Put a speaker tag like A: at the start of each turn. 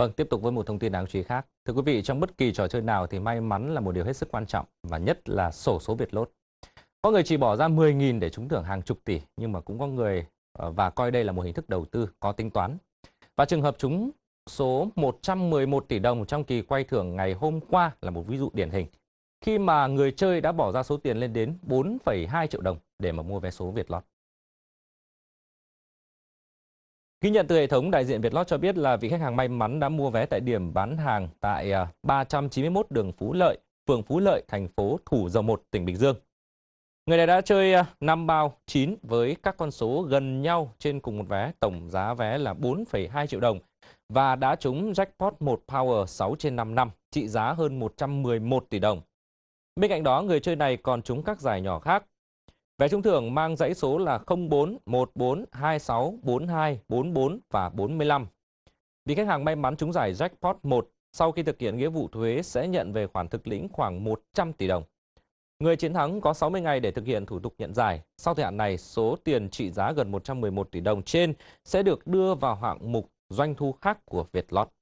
A: Vâng, tiếp tục với một thông tin đáng chú ý khác. Thưa quý vị, trong bất kỳ trò chơi nào thì may mắn là một điều hết sức quan trọng và nhất là sổ số Việt Lốt. Có người chỉ bỏ ra 10.000 để trúng thưởng hàng chục tỷ nhưng mà cũng có người ờ, và coi đây là một hình thức đầu tư có tính toán. Và trường hợp trúng số 111 tỷ đồng trong kỳ quay thưởng ngày hôm qua là một ví dụ điển hình. Khi mà người chơi đã bỏ ra số tiền lên đến 4,2 triệu đồng để mà mua vé số Việt Lót. Ghi nhận từ hệ thống đại diện Vietlott cho biết là vị khách hàng may mắn đã mua vé tại điểm bán hàng tại 391 à, đường Phú Lợi, phường Phú Lợi, thành phố Thủ Dầu Một, tỉnh Bình Dương. Người này đã chơi 5 à, bao 9 với các con số gần nhau trên cùng một vé, tổng giá vé là 4,2 triệu đồng và đã trúng jackpot 1 power 6 trên 5 năm, trị giá hơn 111 tỷ đồng. Bên cạnh đó, người chơi này còn trúng các giải nhỏ khác Vé trúng thưởng mang dãy số là 0414264244 và 45. Vì khách hàng may mắn trúng giải jackpot 1 sau khi thực hiện nghĩa vụ thuế sẽ nhận về khoản thực lĩnh khoảng 100 tỷ đồng. Người chiến thắng có 60 ngày để thực hiện thủ tục nhận giải. Sau thời hạn này, số tiền trị giá gần 111 tỷ đồng trên sẽ được đưa vào hạng mục doanh thu khác của Vietlott.